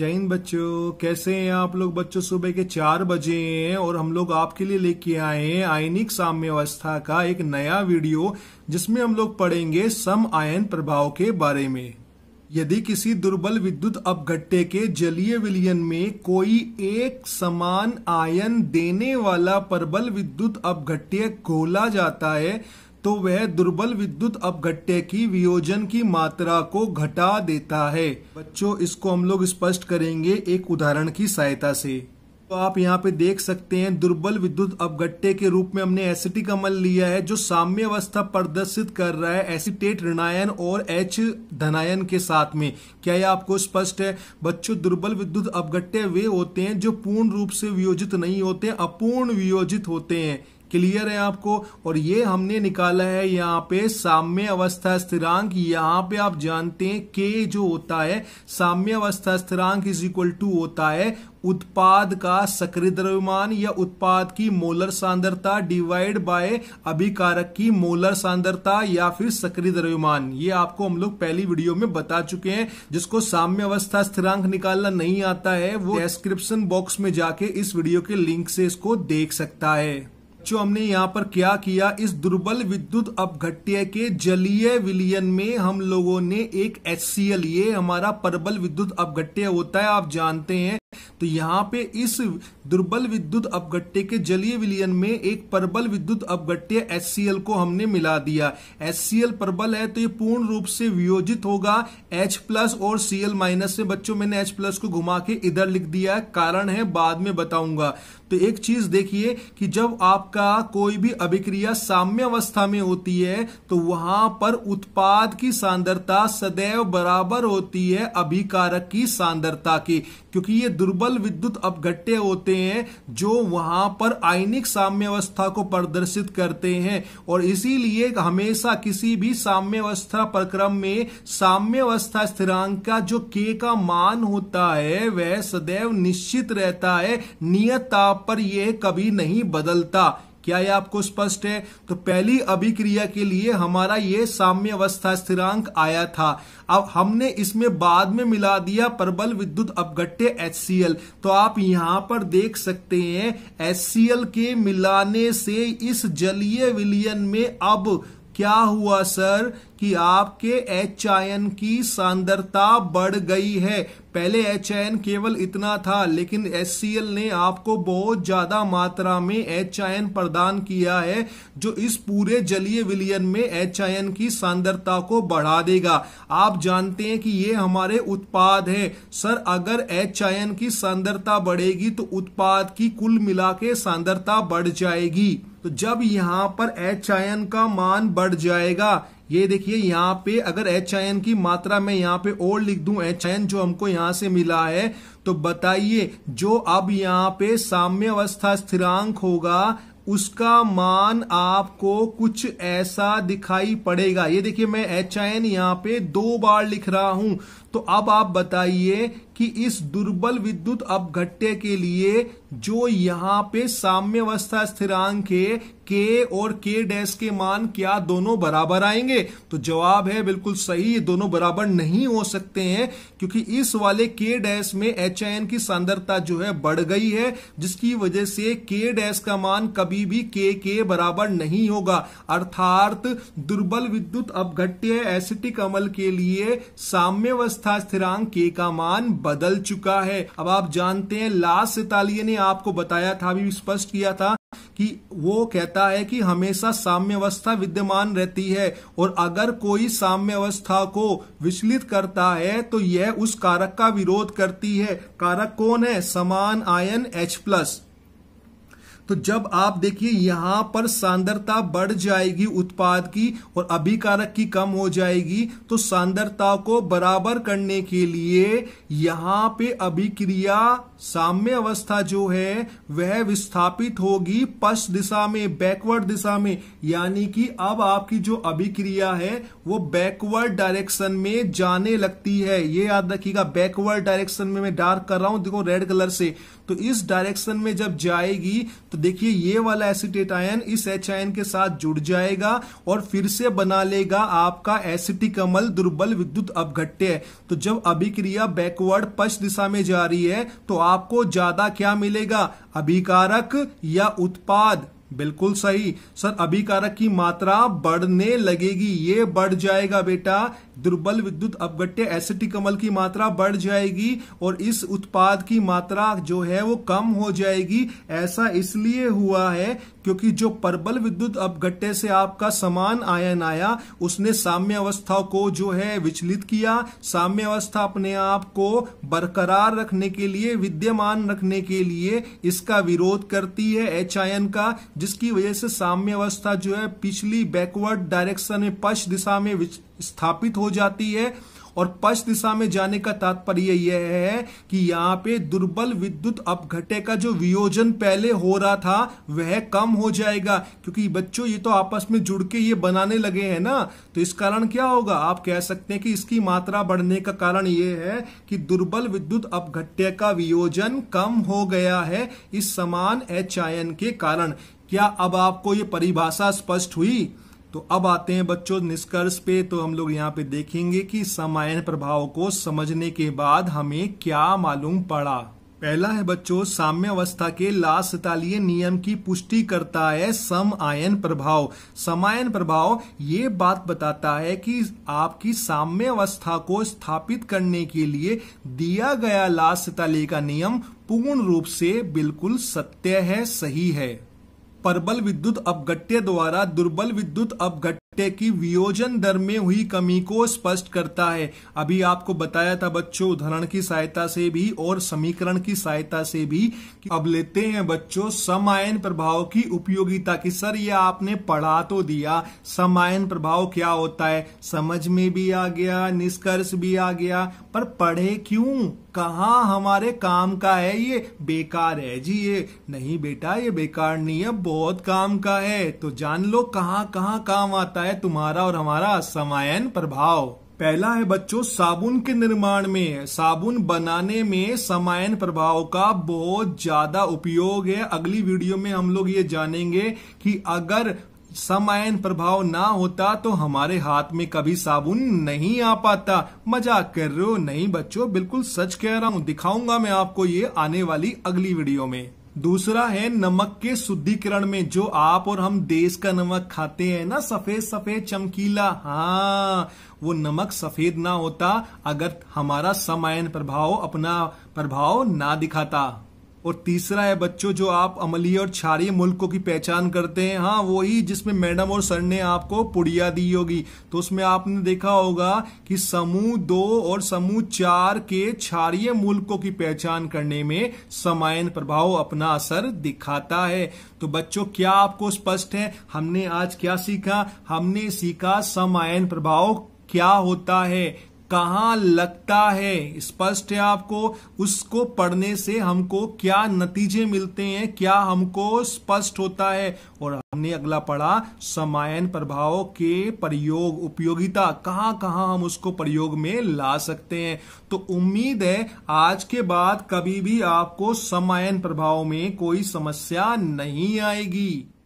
जय हिंद बच्चों कैसे हैं आप लोग बच्चों सुबह के चार बजे हैं और हम लोग आपके लिए लेके आए हैं आयनिक साम्यवस्था का एक नया वीडियो जिसमें हम लोग पढ़ेंगे सम आयन प्रभाव के बारे में यदि किसी दुर्बल विद्युत अपघट्टे के जलीय विलयन में कोई एक समान आयन देने वाला प्रबल विद्युत अपघट्टे खोला जाता है तो वह दुर्बल विद्युत अपघट्टे की वियोजन की मात्रा को घटा देता है बच्चों इसको हम लोग स्पष्ट करेंगे एक उदाहरण की सहायता से तो आप यहाँ पे देख सकते हैं दुर्बल विद्युत अपघट्टे के रूप में हमने एसिटिक अमल लिया है जो साम्य अवस्था प्रदर्शित कर रहा है एसिटेट ऋणायन और एच धनायन के साथ में क्या यह आपको स्पष्ट है बच्चों दुर्बल विद्युत अपघट्टे वे होते हैं जो पूर्ण रूप से वियोजित नहीं होते अपूर्ण वियोजित होते हैं क्लियर है आपको और ये हमने निकाला है यहाँ पे साम्य अवस्था स्थिरांक यहाँ पे आप जानते हैं के जो होता है साम्य अवस्था स्थिरांक इज इक्वल टू होता है उत्पाद का सक्रिय द्रव्यमान या उत्पाद की मोलर सांद्रता डिवाइड बाय अभिकारक की मोलर सांद्रता या फिर सक्रिय द्रव्यमान ये आपको हम लोग पहली वीडियो में बता चुके हैं जिसको साम्य अवस्था स्थिरांक निकालना नहीं आता है वो डिस्क्रिप्शन बॉक्स में जाके इस वीडियो के लिंक से इसको देख सकता है जो हमने यहाँ पर क्या किया इस दुर्बल विद्युत अपघट्य के जलीय विलियन में हम लोगों ने एक एच ये हमारा प्रबल विद्युत अपघट्य होता है आप जानते हैं तो यहाँ पे इस दुर्बल विद्युत अपगट्टे के जलीय विलयन में एक प्रबल विद्युत अपगट्टे एस को हमने मिला दिया HCl प्रबल है तो ये पूर्ण रूप से वियोजित होगा H प्लस और Cl माइनस से बच्चों मैंने H प्लस को घुमा के इधर लिख दिया है कारण है बाद में बताऊंगा तो एक चीज देखिए कि जब आपका कोई भी अभिक्रिया साम्य अवस्था में होती है तो वहां पर उत्पाद की सांद्रता सदैव बराबर होती है अभिकारक की सांद्रता की क्योंकि ये दुर्बल विद्युत अपघट्टे होते हैं जो वहां पर आयनिक साम्यवस्था को प्रदर्शित करते हैं और इसीलिए हमेशा किसी भी साम्यवस्था प्रक्रम में साम्यवस्था स्थिरांक का जो के का मान होता है वह सदैव निश्चित रहता है नियत ताप पर यह कभी नहीं बदलता क्या यह आपको स्पष्ट है तो पहली अभिक्रिया के लिए हमारा ये साम्य अवस्था स्थिरांक आया था अब हमने इसमें बाद में मिला दिया प्रबल विद्युत अपघट्य HCl तो आप यहां पर देख सकते हैं HCl के मिलाने से इस जलीय विलयन में अब क्या हुआ सर कि आपके एच आयन की सांद्रता बढ़ गई है पहले एच आयन केवल इतना था लेकिन एस ने आपको बहुत ज़्यादा मात्रा में एच आयन प्रदान किया है जो इस पूरे जलीय विलियन में एच आयन की सांद्रता को बढ़ा देगा आप जानते हैं कि ये हमारे उत्पाद है सर अगर एच आयन की सांद्रता बढ़ेगी तो उत्पाद की कुल मिला के सांद्रता बढ़ जाएगी तो जब यहाँ पर एच आयन का मान बढ़ जाएगा ये देखिए यहाँ पे अगर एच आई एन की मात्रा में यहाँ पे और लिख दू एच आई एन जो हमको यहाँ से मिला है तो बताइए जो अब यहाँ पे साम्य अवस्था स्थिरांक होगा उसका मान आपको कुछ ऐसा दिखाई पड़ेगा ये देखिए मैं एच आई एन यहाँ पे दो बार लिख रहा हूं तो अब आप बताइए कि इस दुर्बल विद्युत अपघट्य के लिए जो यहां पे साम्यवस्था स्थिरांक है के और के डैश के मान क्या दोनों बराबर आएंगे तो जवाब है बिल्कुल सही ये दोनों बराबर नहीं हो सकते हैं क्योंकि इस वाले के डैश में एच एन की सांद्रता जो है बढ़ गई है जिसकी वजह से के डैश का मान कभी भी के के बराबर नहीं होगा अर्थात दुर्बल विद्युत अपघट्य एसिटिक अमल के लिए साम्यवस्था अवस्था स्थिरांक के का मान बदल चुका है अब आप जानते हैं लास्ट सितालिये ने आपको बताया था अभी स्पष्ट किया था कि वो कहता है कि हमेशा साम्य अवस्था विद्यमान रहती है और अगर कोई साम्य अवस्था को विचलित करता है तो यह उस कारक का विरोध करती है कारक कौन है समान आयन H प्लस तो जब आप देखिए यहां पर सांद्रता बढ़ जाएगी उत्पाद की और अभिकारक की कम हो जाएगी तो सांद्रता को बराबर करने के लिए यहां पे अभिक्रिया साम्य अवस्था जो है वह विस्थापित होगी पश्च दिशा में बैकवर्ड दिशा में यानी कि अब आपकी जो अभिक्रिया है वो बैकवर्ड डायरेक्शन में जाने लगती है ये याद रखिएगा बैकवर्ड डायरेक्शन में मैं डार्क कर रहा हूं देखो रेड कलर से तो इस डायरेक्शन में जब जाएगी तो देखिए ये वाला एसिटेट आयन इस एच आयन के साथ जुड़ जाएगा और फिर से बना लेगा आपका एसिटिक अमल दुर्बल विद्युत अपघट्य तो जब अभिक्रिया बैकवर्ड पश्च दिशा में जा रही है तो आपको ज्यादा क्या मिलेगा अभिकारक या उत्पाद बिल्कुल सही सर अभिकारक की मात्रा बढ़ने लगेगी ये बढ़ जाएगा बेटा दुर्बल विद्युत अपघट्य एसिटिकमल की मात्रा बढ़ जाएगी और इस उत्पाद की मात्रा जो है वो कम हो जाएगी ऐसा इसलिए हुआ है क्योंकि जो प्रबल विद्युत अपगट्टे से आपका समान आयन आया उसने साम्य अवस्था को जो है विचलित किया साम्य अवस्था अपने आप को बरकरार रखने के लिए विद्यमान रखने के लिए इसका विरोध करती है एच आयन का जिसकी वजह से साम्य अवस्था जो है पिछली बैकवर्ड डायरेक्शन में पश्च दिशा में स्थापित हो जाती है और पश्च दिशा में जाने का तात्पर्य यह है कि यहाँ पे दुर्बल विद्युत अपघटे का जो वियोजन पहले हो रहा था वह कम हो जाएगा क्योंकि बच्चों ये तो आपस में जुड़ के ये बनाने लगे हैं ना तो इस कारण क्या होगा आप कह सकते हैं कि इसकी मात्रा बढ़ने का कारण ये है कि दुर्बल विद्युत अपघटे का वियोजन कम हो गया है इस समान एचायन के कारण क्या अब आपको ये परिभाषा स्पष्ट हुई तो अब आते हैं बच्चों निष्कर्ष पे तो हम लोग यहाँ पे देखेंगे कि सामान्य प्रभाव को समझने के बाद हमें क्या मालूम पड़ा पहला है बच्चों साम्य अवस्था के लाशतालीय नियम की पुष्टि करता है सम आयन प्रभाव समायन प्रभाव ये बात बताता है कि आपकी साम्य अवस्था को स्थापित करने के लिए दिया गया लाशताली का नियम पूर्ण रूप से बिल्कुल सत्य है सही है परबल विद्युत अपघट्य द्वारा दुर्बल विद्युत अपघट की वियोजन दर में हुई कमी को स्पष्ट करता है अभी आपको बताया था बच्चों उदाहरण की सहायता से भी और समीकरण की सहायता से भी अब लेते हैं बच्चों समायन प्रभाव की उपयोगिता की सर ये आपने पढ़ा तो दिया समायन प्रभाव क्या होता है समझ में भी आ गया निष्कर्ष भी आ गया पर पढ़े क्यों कहा हमारे काम का है ये बेकार है जी ये नहीं बेटा ये बेकार नहीं है बहुत काम का है तो जान लो कहा काम आता आता है तुम्हारा और हमारा समायन प्रभाव पहला है बच्चों साबुन के निर्माण में साबुन बनाने में समायन प्रभाव का बहुत ज्यादा उपयोग है अगली वीडियो में हम लोग ये जानेंगे कि अगर समायन प्रभाव ना होता तो हमारे हाथ में कभी साबुन नहीं आ पाता मजाक कर रहे हो नहीं बच्चों बिल्कुल सच कह रहा हूँ दिखाऊंगा मैं आपको ये आने वाली अगली वीडियो में दूसरा है नमक के शुद्धिकरण में जो आप और हम देश का नमक खाते हैं ना सफेद सफेद चमकीला हाँ वो नमक सफेद ना होता अगर हमारा समायन प्रभाव अपना प्रभाव ना दिखाता और तीसरा है बच्चों जो आप अमली और क्षारीय मुल्कों की पहचान करते हैं हाँ वही जिसमें मैडम और सर ने आपको पुड़िया दी होगी तो उसमें आपने देखा होगा कि समूह दो और समूह चार के क्षारीय मुल्कों की पहचान करने में समायन प्रभाव अपना असर दिखाता है तो बच्चों क्या आपको स्पष्ट है हमने आज क्या सीखा हमने सीखा समायन प्रभाव क्या होता है कहाँ लगता है स्पष्ट है आपको उसको पढ़ने से हमको क्या नतीजे मिलते हैं क्या हमको स्पष्ट होता है और हमने अगला पढ़ा समायन प्रभाव के प्रयोग उपयोगिता कहाँ कहाँ हम उसको प्रयोग में ला सकते हैं तो उम्मीद है आज के बाद कभी भी आपको समायन प्रभाव में कोई समस्या नहीं आएगी